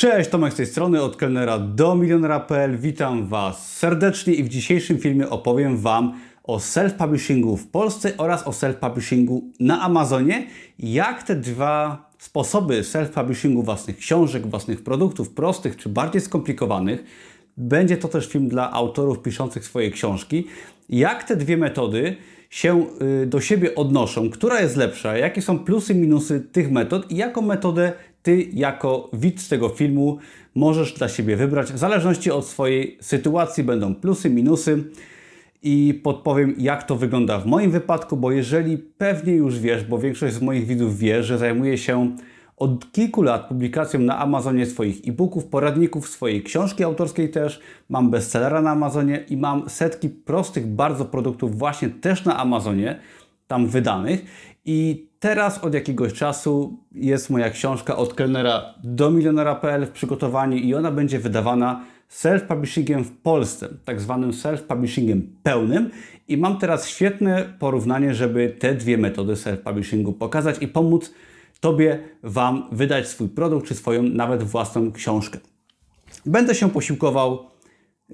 Cześć, Tomek z tej strony, od kelnera do milionera.pl. Witam Was serdecznie i w dzisiejszym filmie opowiem Wam o self-publishingu w Polsce oraz o self-publishingu na Amazonie. Jak te dwa sposoby self-publishingu własnych książek, własnych produktów, prostych czy bardziej skomplikowanych, będzie to też film dla autorów piszących swoje książki, jak te dwie metody się y, do siebie odnoszą, która jest lepsza, jakie są plusy, i minusy tych metod i jaką metodę ty jako widz tego filmu możesz dla siebie wybrać. W zależności od swojej sytuacji będą plusy, minusy i podpowiem, jak to wygląda w moim wypadku, bo jeżeli pewnie już wiesz, bo większość z moich widzów wie, że zajmuję się od kilku lat publikacją na Amazonie swoich e-booków, poradników, swojej książki autorskiej też. Mam bestsellera na Amazonie i mam setki prostych bardzo produktów właśnie też na Amazonie, tam wydanych. I Teraz od jakiegoś czasu jest moja książka od kelnera do milionera.pl w przygotowaniu i ona będzie wydawana self-publishingiem w Polsce, tak zwanym self-publishingiem pełnym. I mam teraz świetne porównanie, żeby te dwie metody self-publishingu pokazać i pomóc Tobie, Wam wydać swój produkt czy swoją nawet własną książkę. Będę się posiłkował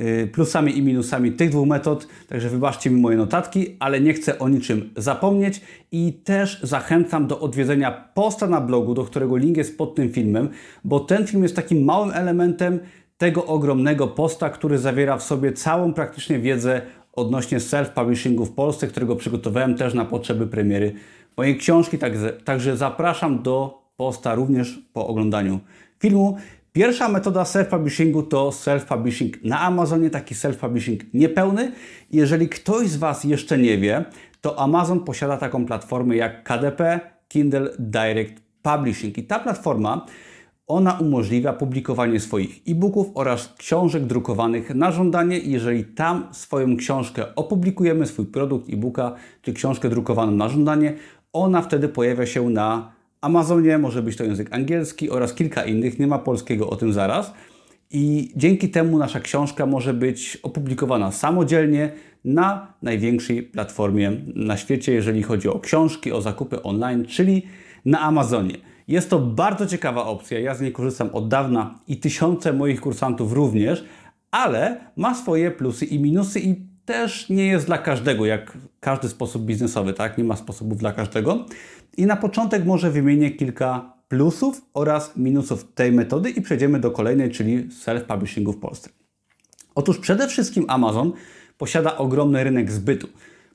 Y, plusami i minusami tych dwóch metod, także wybaczcie mi moje notatki, ale nie chcę o niczym zapomnieć i też zachęcam do odwiedzenia posta na blogu, do którego link jest pod tym filmem, bo ten film jest takim małym elementem tego ogromnego posta, który zawiera w sobie całą praktycznie wiedzę odnośnie self-publishingu w Polsce, którego przygotowałem też na potrzeby premiery mojej książki, także, także zapraszam do posta również po oglądaniu filmu. Pierwsza metoda self-publishingu to self-publishing na Amazonie, taki self-publishing niepełny. Jeżeli ktoś z Was jeszcze nie wie, to Amazon posiada taką platformę jak KDP, Kindle Direct Publishing. I ta platforma ona umożliwia publikowanie swoich e-booków oraz książek drukowanych na żądanie. Jeżeli tam swoją książkę opublikujemy, swój produkt e-booka czy książkę drukowaną na żądanie, ona wtedy pojawia się na Amazonie może być to język angielski oraz kilka innych, nie ma polskiego o tym zaraz. I dzięki temu nasza książka może być opublikowana samodzielnie na największej platformie na świecie, jeżeli chodzi o książki, o zakupy online, czyli na Amazonie. Jest to bardzo ciekawa opcja, ja z niej korzystam od dawna i tysiące moich kursantów również, ale ma swoje plusy i minusy i też nie jest dla każdego, jak każdy sposób biznesowy, tak? Nie ma sposobów dla każdego. I na początek może wymienię kilka plusów oraz minusów tej metody i przejdziemy do kolejnej, czyli self-publishingu w Polsce. Otóż przede wszystkim Amazon posiada ogromny rynek zbytu.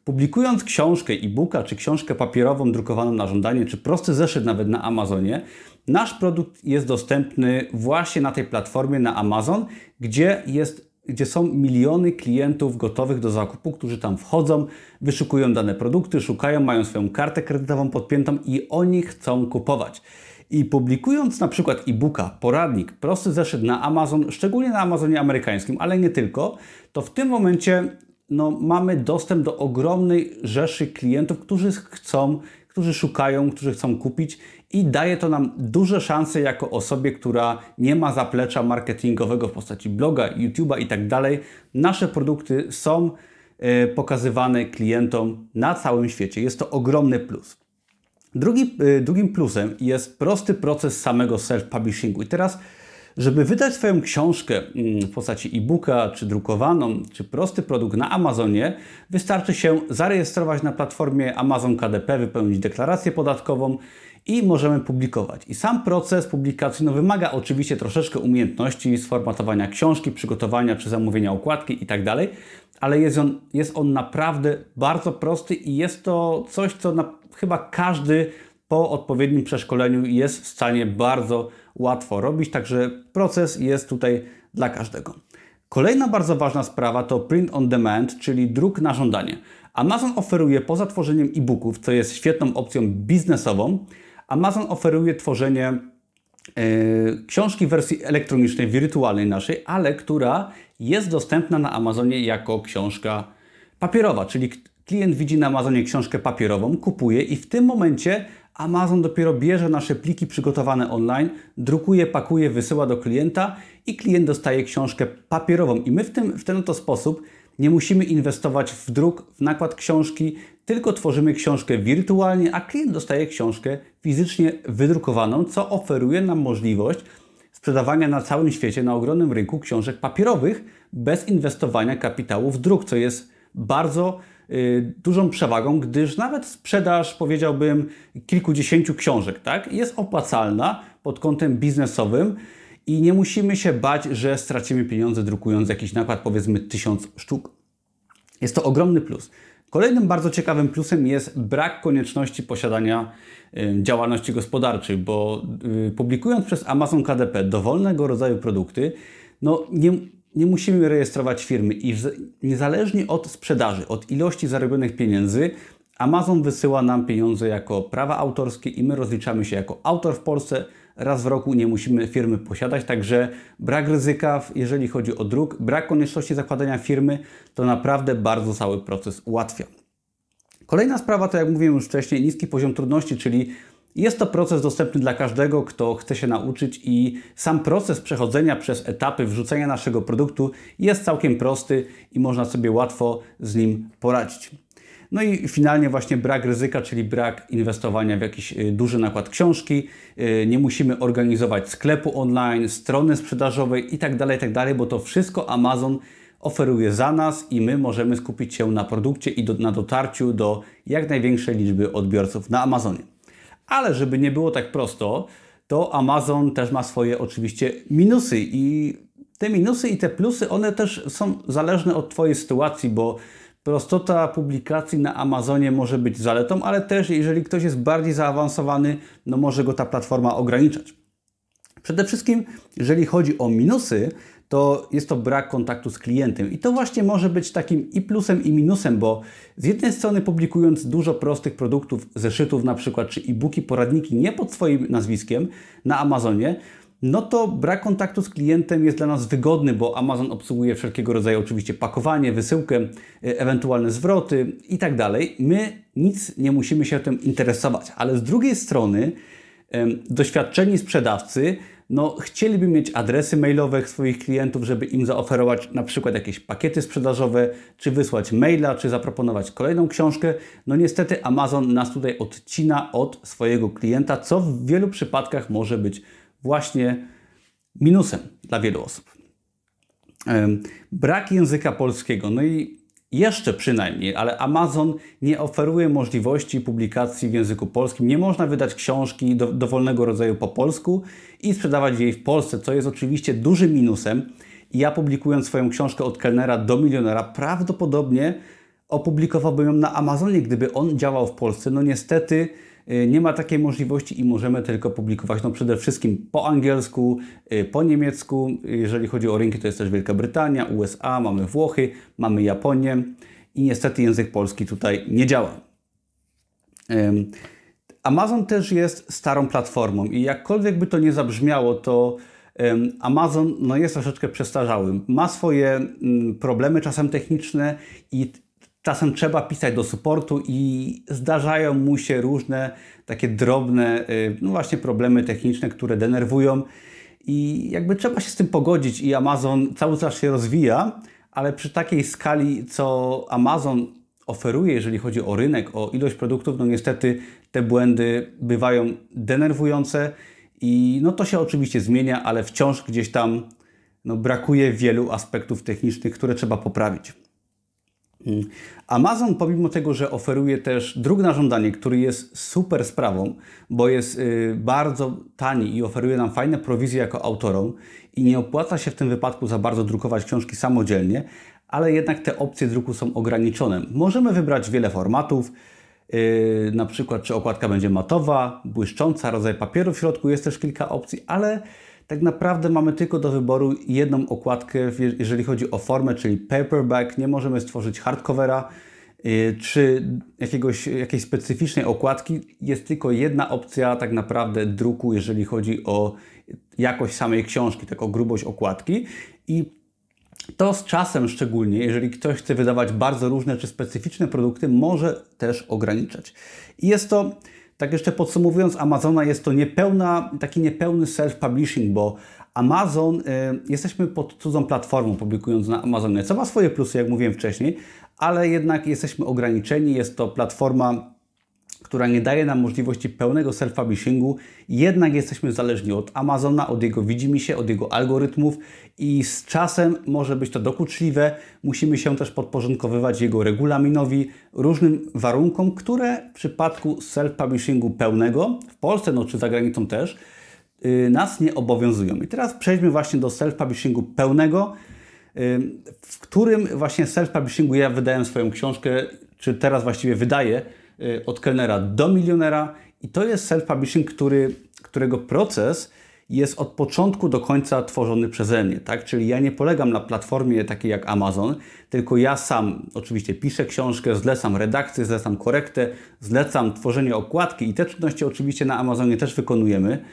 Publikując książkę e-booka, czy książkę papierową drukowaną na żądanie, czy prosty zeszyt nawet na Amazonie, nasz produkt jest dostępny właśnie na tej platformie na Amazon, gdzie jest gdzie są miliony klientów gotowych do zakupu, którzy tam wchodzą, wyszukują dane produkty, szukają, mają swoją kartę kredytową podpiętą i oni chcą kupować. I publikując na przykład e-booka, poradnik, prosty zeszyt na Amazon, szczególnie na Amazonie amerykańskim, ale nie tylko, to w tym momencie no, mamy dostęp do ogromnej rzeszy klientów, którzy chcą, którzy szukają, którzy chcą kupić i daje to nam duże szanse jako osobie, która nie ma zaplecza marketingowego w postaci bloga, YouTube'a i tak dalej. Nasze produkty są e, pokazywane klientom na całym świecie. Jest to ogromny plus. Drugi, e, drugim plusem jest prosty proces samego self-publishingu. I teraz, żeby wydać swoją książkę mm, w postaci e-booka, czy drukowaną, czy prosty produkt na Amazonie, wystarczy się zarejestrować na platformie Amazon KDP, wypełnić deklarację podatkową i możemy publikować. I sam proces publikacji no, wymaga oczywiście troszeczkę umiejętności sformatowania książki, przygotowania czy zamówienia układki itd., tak ale jest on, jest on naprawdę bardzo prosty i jest to coś, co na, chyba każdy po odpowiednim przeszkoleniu jest w stanie bardzo łatwo robić, także proces jest tutaj dla każdego. Kolejna bardzo ważna sprawa to print on demand, czyli druk na żądanie. Amazon oferuje poza tworzeniem e-booków, co jest świetną opcją biznesową, Amazon oferuje tworzenie e, książki w wersji elektronicznej, wirtualnej naszej, ale która jest dostępna na Amazonie jako książka papierowa, czyli klient widzi na Amazonie książkę papierową, kupuje i w tym momencie Amazon dopiero bierze nasze pliki przygotowane online, drukuje, pakuje, wysyła do klienta i klient dostaje książkę papierową. I my w, tym, w ten oto sposób nie musimy inwestować w druk, w nakład książki, tylko tworzymy książkę wirtualnie, a klient dostaje książkę fizycznie wydrukowaną, co oferuje nam możliwość sprzedawania na całym świecie, na ogromnym rynku książek papierowych bez inwestowania kapitału w druk, co jest bardzo y, dużą przewagą, gdyż nawet sprzedaż, powiedziałbym, kilkudziesięciu książek tak, jest opłacalna pod kątem biznesowym i nie musimy się bać, że stracimy pieniądze drukując jakiś nakład, powiedzmy tysiąc sztuk. Jest to ogromny plus. Kolejnym bardzo ciekawym plusem jest brak konieczności posiadania działalności gospodarczej, bo y, publikując przez Amazon KDP dowolnego rodzaju produkty, no nie, nie musimy rejestrować firmy i niezależnie od sprzedaży, od ilości zarobionych pieniędzy, Amazon wysyła nam pieniądze jako prawa autorskie i my rozliczamy się jako autor w Polsce Raz w roku nie musimy firmy posiadać, także brak ryzyka, jeżeli chodzi o druk, brak konieczności zakładania firmy, to naprawdę bardzo cały proces ułatwia. Kolejna sprawa to, jak mówiłem już wcześniej, niski poziom trudności, czyli jest to proces dostępny dla każdego, kto chce się nauczyć i sam proces przechodzenia przez etapy wrzucenia naszego produktu jest całkiem prosty i można sobie łatwo z nim poradzić. No i finalnie właśnie brak ryzyka, czyli brak inwestowania w jakiś y, duży nakład książki. Y, nie musimy organizować sklepu online, strony sprzedażowej itd., tak itd., tak bo to wszystko Amazon oferuje za nas i my możemy skupić się na produkcie i do, na dotarciu do jak największej liczby odbiorców na Amazonie. Ale żeby nie było tak prosto, to Amazon też ma swoje oczywiście minusy i te minusy i te plusy, one też są zależne od Twojej sytuacji, bo Prostota publikacji na Amazonie może być zaletą, ale też jeżeli ktoś jest bardziej zaawansowany, no może go ta platforma ograniczać. Przede wszystkim, jeżeli chodzi o minusy, to jest to brak kontaktu z klientem. I to właśnie może być takim i plusem, i minusem, bo z jednej strony publikując dużo prostych produktów, zeszytów na przykład, czy e-booki, poradniki nie pod swoim nazwiskiem na Amazonie, no to brak kontaktu z klientem jest dla nas wygodny, bo Amazon obsługuje wszelkiego rodzaju oczywiście pakowanie, wysyłkę, e, ewentualne zwroty i tak dalej. My nic nie musimy się tym interesować, ale z drugiej strony doświadczeni sprzedawcy no, chcieliby mieć adresy mailowe swoich klientów, żeby im zaoferować na przykład jakieś pakiety sprzedażowe, czy wysłać maila, czy zaproponować kolejną książkę. No niestety Amazon nas tutaj odcina od swojego klienta, co w wielu przypadkach może być właśnie minusem dla wielu osób. Brak języka polskiego, no i jeszcze przynajmniej, ale Amazon nie oferuje możliwości publikacji w języku polskim. Nie można wydać książki do, dowolnego rodzaju po polsku i sprzedawać jej w Polsce, co jest oczywiście dużym minusem. Ja publikując swoją książkę od kelnera do milionera, prawdopodobnie opublikowałbym ją na Amazonie, gdyby on działał w Polsce. No niestety Y, nie ma takiej możliwości i możemy tylko publikować no przede wszystkim po angielsku, y, po niemiecku. Jeżeli chodzi o rynki, to jest też Wielka Brytania, USA, mamy Włochy, mamy Japonię i niestety język polski tutaj nie działa. Amazon też jest starą platformą i jakkolwiek by to nie zabrzmiało, to Amazon no, jest troszeczkę przestarzałym. Ma swoje mm, problemy czasem techniczne i czasem trzeba pisać do supportu i zdarzają mu się różne takie drobne, y, no właśnie problemy techniczne, które denerwują i jakby trzeba się z tym pogodzić i Amazon cały czas się rozwija, ale przy takiej skali, co Amazon oferuje, jeżeli chodzi o rynek, o ilość produktów, no niestety te błędy bywają denerwujące i no to się oczywiście zmienia, ale wciąż gdzieś tam no, brakuje wielu aspektów technicznych, które trzeba poprawić. Amazon, pomimo tego, że oferuje też druk na żądanie, który jest super sprawą, bo jest y, bardzo tani i oferuje nam fajne prowizje jako autorom, i nie opłaca się w tym wypadku za bardzo drukować książki samodzielnie, ale jednak te opcje druku są ograniczone. Możemy wybrać wiele formatów, y, na przykład czy okładka będzie matowa, błyszcząca, rodzaj papieru w środku, jest też kilka opcji, ale tak naprawdę mamy tylko do wyboru jedną okładkę, jeżeli chodzi o formę, czyli paperback. Nie możemy stworzyć hardcovera y, czy jakiegoś, jakiejś specyficznej okładki. Jest tylko jedna opcja tak naprawdę druku, jeżeli chodzi o jakość samej książki, tak o grubość okładki. I to z czasem szczególnie, jeżeli ktoś chce wydawać bardzo różne czy specyficzne produkty, może też ograniczać. I jest to tak jeszcze podsumowując Amazona, jest to niepełna, taki niepełny self-publishing, bo Amazon, y, jesteśmy pod cudzą platformą publikując na Amazonie, co ma swoje plusy, jak mówiłem wcześniej, ale jednak jesteśmy ograniczeni, jest to platforma która nie daje nam możliwości pełnego self-publishingu, jednak jesteśmy zależni od Amazona, od jego się, od jego algorytmów i z czasem może być to dokuczliwe. Musimy się też podporządkowywać jego regulaminowi, różnym warunkom, które w przypadku self-publishingu pełnego, w Polsce no, czy za granicą też, yy, nas nie obowiązują. I teraz przejdźmy właśnie do self-publishingu pełnego, yy, w którym właśnie self-publishingu ja wydałem swoją książkę, czy teraz właściwie wydaję, Y, od kelnera do milionera i to jest self-publishing, który, którego proces jest od początku do końca tworzony przeze mnie, tak? Czyli ja nie polegam na platformie takiej jak Amazon, tylko ja sam oczywiście piszę książkę, zlecam redakcję, zlecam korektę, zlecam tworzenie okładki i te czynności oczywiście na Amazonie też wykonujemy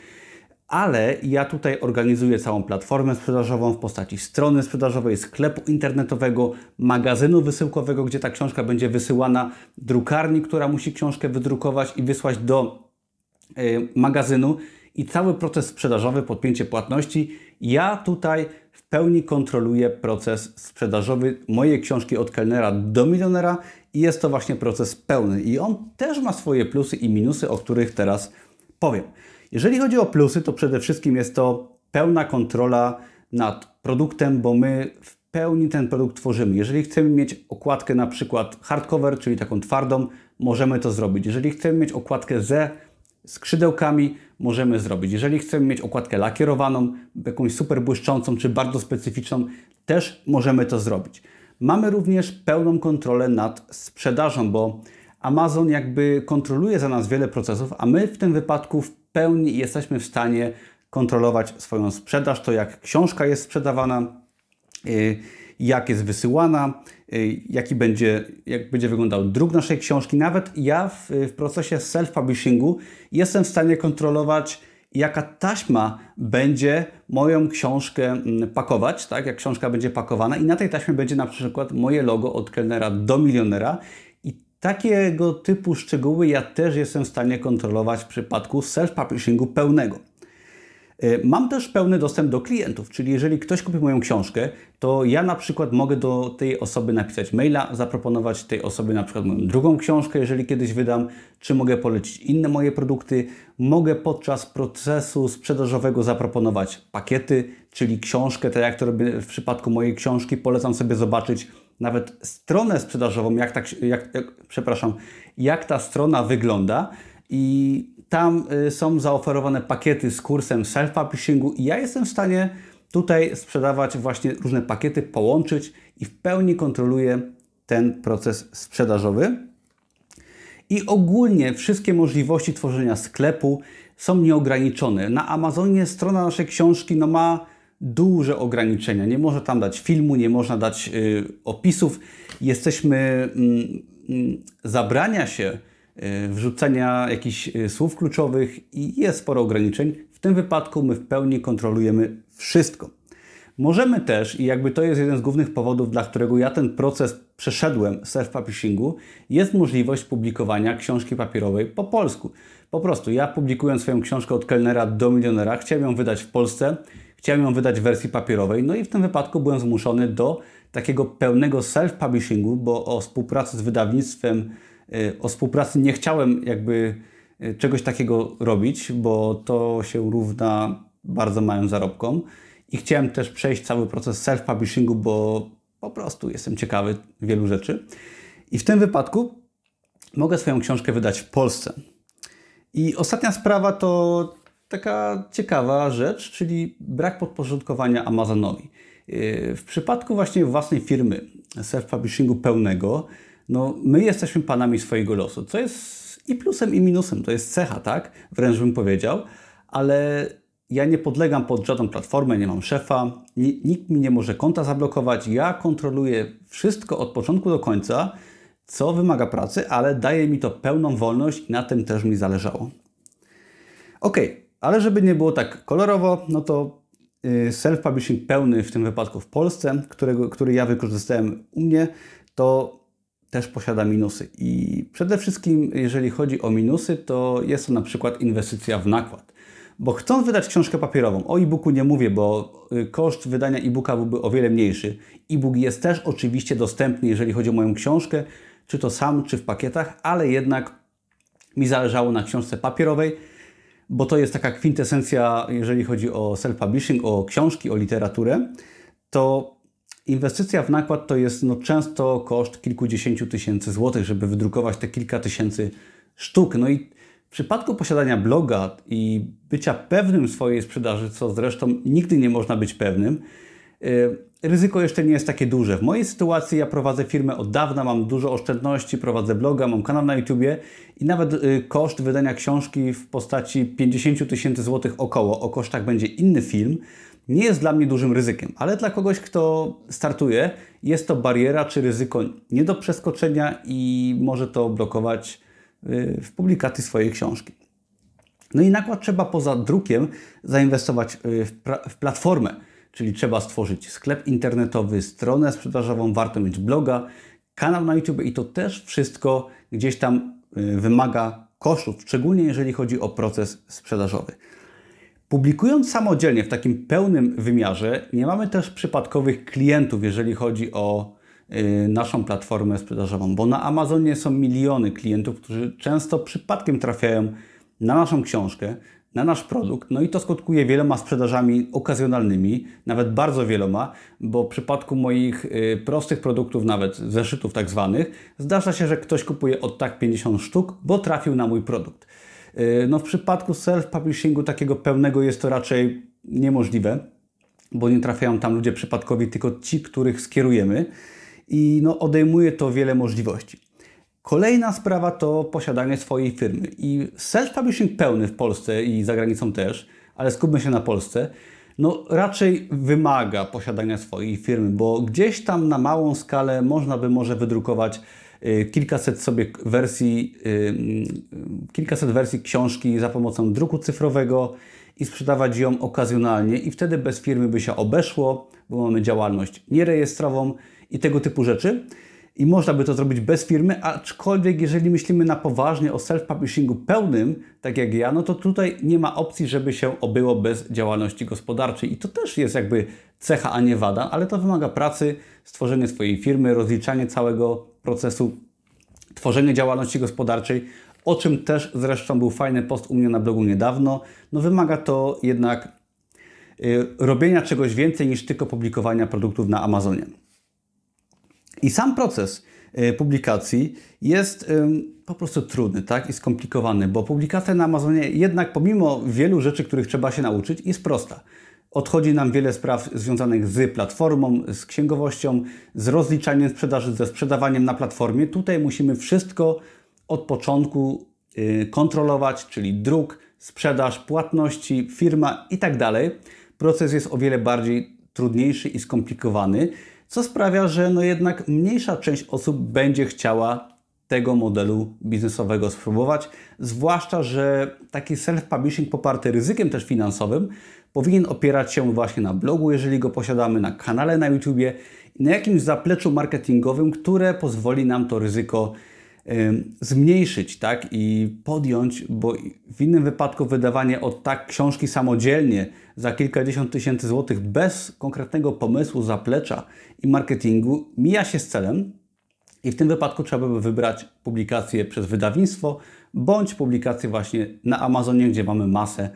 ale ja tutaj organizuję całą platformę sprzedażową w postaci strony sprzedażowej, sklepu internetowego, magazynu wysyłkowego, gdzie ta książka będzie wysyłana, drukarni, która musi książkę wydrukować i wysłać do e, magazynu i cały proces sprzedażowy, podpięcie płatności. Ja tutaj w pełni kontroluję proces sprzedażowy mojej książki od kelnera do milionera i jest to właśnie proces pełny. I on też ma swoje plusy i minusy, o których teraz powiem. Jeżeli chodzi o plusy, to przede wszystkim jest to pełna kontrola nad produktem, bo my w pełni ten produkt tworzymy. Jeżeli chcemy mieć okładkę na przykład hardcover, czyli taką twardą, możemy to zrobić. Jeżeli chcemy mieć okładkę ze skrzydełkami, możemy zrobić. Jeżeli chcemy mieć okładkę lakierowaną, jakąś super błyszczącą czy bardzo specyficzną, też możemy to zrobić. Mamy również pełną kontrolę nad sprzedażą, bo Amazon jakby kontroluje za nas wiele procesów, a my w tym wypadku w pełni i jesteśmy w stanie kontrolować swoją sprzedaż, to jak książka jest sprzedawana, y, jak jest wysyłana, y, jaki będzie, jak będzie wyglądał druk naszej książki. Nawet ja w, w procesie self-publishingu jestem w stanie kontrolować, jaka taśma będzie moją książkę mm, pakować, tak? jak książka będzie pakowana i na tej taśmie będzie na przykład moje logo od kelnera do milionera Takiego typu szczegóły ja też jestem w stanie kontrolować w przypadku self-publishingu pełnego. E, mam też pełny dostęp do klientów, czyli jeżeli ktoś kupi moją książkę, to ja na przykład mogę do tej osoby napisać maila, zaproponować tej osobie na przykład moją drugą książkę, jeżeli kiedyś wydam, czy mogę polecić inne moje produkty. Mogę podczas procesu sprzedażowego zaproponować pakiety, czyli książkę, tak jak to robię w przypadku mojej książki, polecam sobie zobaczyć nawet stronę sprzedażową, jak, tak, jak, jak, przepraszam, jak ta strona wygląda i tam y, są zaoferowane pakiety z kursem self-publishingu i ja jestem w stanie tutaj sprzedawać właśnie różne pakiety, połączyć i w pełni kontroluję ten proces sprzedażowy. I ogólnie wszystkie możliwości tworzenia sklepu są nieograniczone. Na Amazonie strona naszej książki no ma duże ograniczenia. Nie można tam dać filmu, nie można dać y, opisów. Jesteśmy y, y, zabrania się y, wrzucenia jakichś y, słów kluczowych i jest sporo ograniczeń. W tym wypadku my w pełni kontrolujemy wszystko. Możemy też, i jakby to jest jeden z głównych powodów, dla którego ja ten proces przeszedłem self-publishingu, jest możliwość publikowania książki papierowej po polsku. Po prostu ja publikując swoją książkę od kelnera do milionera, chciałem ją wydać w Polsce, chciałem ją wydać w wersji papierowej, no i w tym wypadku byłem zmuszony do takiego pełnego self-publishingu, bo o współpracy z wydawnictwem, y, o współpracy nie chciałem jakby y, czegoś takiego robić, bo to się równa bardzo małym zarobkom. I chciałem też przejść cały proces self-publishingu, bo po prostu jestem ciekawy wielu rzeczy. I w tym wypadku mogę swoją książkę wydać w Polsce. I ostatnia sprawa to taka ciekawa rzecz, czyli brak podporządkowania Amazonowi. Yy, w przypadku właśnie własnej firmy, self-publishingu pełnego, no my jesteśmy panami swojego losu, co jest i plusem, i minusem. To jest cecha, tak? Wręcz bym powiedział, ale ja nie podlegam pod żadną platformę, nie mam szefa, nikt mi nie może konta zablokować. Ja kontroluję wszystko od początku do końca, co wymaga pracy, ale daje mi to pełną wolność i na tym też mi zależało. Ok, ale żeby nie było tak kolorowo, no to y, self-publishing pełny w tym wypadku w Polsce, którego, który ja wykorzystałem u mnie, to też posiada minusy. I przede wszystkim, jeżeli chodzi o minusy, to jest to na przykład inwestycja w nakład. Bo chcąc wydać książkę papierową, o e-booku nie mówię, bo y, koszt wydania e-booka byłby o wiele mniejszy. E-book jest też oczywiście dostępny, jeżeli chodzi o moją książkę, czy to sam, czy w pakietach, ale jednak mi zależało na książce papierowej, bo to jest taka kwintesencja, jeżeli chodzi o self-publishing, o książki, o literaturę, to inwestycja w nakład to jest no, często koszt kilkudziesięciu tysięcy złotych, żeby wydrukować te kilka tysięcy sztuk. No i w przypadku posiadania bloga i bycia pewnym swojej sprzedaży, co zresztą nigdy nie można być pewnym, y, ryzyko jeszcze nie jest takie duże. W mojej sytuacji ja prowadzę firmę od dawna, mam dużo oszczędności, prowadzę bloga, mam kanał na YouTubie i nawet y, koszt wydania książki w postaci 50 tysięcy złotych około, o kosztach będzie inny film, nie jest dla mnie dużym ryzykiem, ale dla kogoś, kto startuje, jest to bariera czy ryzyko nie do przeskoczenia i może to blokować Y, w publikaty swojej książki. No i nakład trzeba poza drukiem zainwestować y, w, w platformę, czyli trzeba stworzyć sklep internetowy, stronę sprzedażową, warto mieć bloga, kanał na YouTube i to też wszystko gdzieś tam y, wymaga kosztów, szczególnie jeżeli chodzi o proces sprzedażowy. Publikując samodzielnie w takim pełnym wymiarze, nie mamy też przypadkowych klientów, jeżeli chodzi o Y, naszą platformę sprzedażową, bo na Amazonie są miliony klientów, którzy często przypadkiem trafiają na naszą książkę, na nasz produkt, no i to skutkuje wieloma sprzedażami okazjonalnymi, nawet bardzo wieloma, bo w przypadku moich y, prostych produktów, nawet zeszytów tak zwanych, zdarza się, że ktoś kupuje od tak 50 sztuk, bo trafił na mój produkt. Y, no w przypadku self-publishingu takiego pełnego jest to raczej niemożliwe, bo nie trafiają tam ludzie przypadkowi, tylko ci, których skierujemy i no, odejmuje to wiele możliwości. Kolejna sprawa to posiadanie swojej firmy. I self-publishing pełny w Polsce i za granicą też, ale skupmy się na Polsce, no raczej wymaga posiadania swojej firmy, bo gdzieś tam na małą skalę można by może wydrukować y, kilkaset sobie wersji, y, y, kilkaset wersji książki za pomocą druku cyfrowego i sprzedawać ją okazjonalnie i wtedy bez firmy by się obeszło, bo mamy działalność nierejestrową, i tego typu rzeczy. I można by to zrobić bez firmy, aczkolwiek jeżeli myślimy na poważnie o self-publishingu pełnym, tak jak ja, no to tutaj nie ma opcji, żeby się obyło bez działalności gospodarczej. I to też jest jakby cecha, a nie wada, ale to wymaga pracy, stworzenie swojej firmy, rozliczanie całego procesu, tworzenie działalności gospodarczej, o czym też zresztą był fajny post u mnie na blogu niedawno. No wymaga to jednak y, robienia czegoś więcej niż tylko publikowania produktów na Amazonie. I sam proces y, publikacji jest po prostu trudny tak? i skomplikowany, bo publikacja na Amazonie jednak pomimo wielu rzeczy, których trzeba się nauczyć, jest prosta. Odchodzi nam wiele spraw związanych z platformą, z księgowością, z rozliczaniem sprzedaży, ze sprzedawaniem na platformie. Tutaj musimy wszystko od początku y, kontrolować, czyli druk, sprzedaż, płatności, firma i tak dalej. Proces jest o wiele bardziej trudniejszy i skomplikowany co sprawia, że no jednak mniejsza część osób będzie chciała tego modelu biznesowego spróbować, zwłaszcza, że taki self-publishing poparty ryzykiem też finansowym powinien opierać się właśnie na blogu, jeżeli go posiadamy, na kanale na YouTube na jakimś zapleczu marketingowym, które pozwoli nam to ryzyko zmniejszyć tak, i podjąć, bo w innym wypadku wydawanie od tak książki samodzielnie za kilkadziesiąt tysięcy złotych bez konkretnego pomysłu, zaplecza i marketingu mija się z celem. I w tym wypadku trzeba by wybrać publikację przez wydawnictwo bądź publikację właśnie na Amazonie, gdzie mamy masę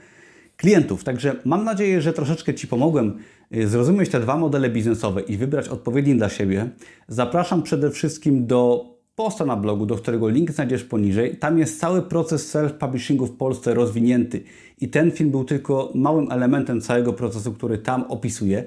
klientów. Także mam nadzieję, że troszeczkę Ci pomogłem y, zrozumieć te dwa modele biznesowe i wybrać odpowiedni dla siebie. Zapraszam przede wszystkim do posta na blogu, do którego link znajdziesz poniżej. Tam jest cały proces self-publishingu w Polsce rozwinięty i ten film był tylko małym elementem całego procesu, który tam opisuję.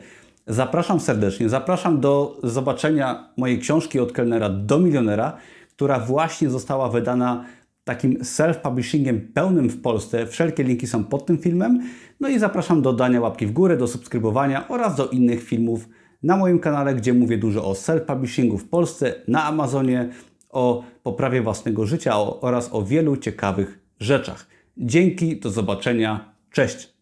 Zapraszam serdecznie, zapraszam do zobaczenia mojej książki od kelnera do milionera, która właśnie została wydana takim self-publishingiem pełnym w Polsce. Wszelkie linki są pod tym filmem. No i zapraszam do dania łapki w górę, do subskrybowania oraz do innych filmów na moim kanale, gdzie mówię dużo o self-publishingu w Polsce, na Amazonie, o poprawie własnego życia oraz o wielu ciekawych rzeczach. Dzięki, do zobaczenia, cześć!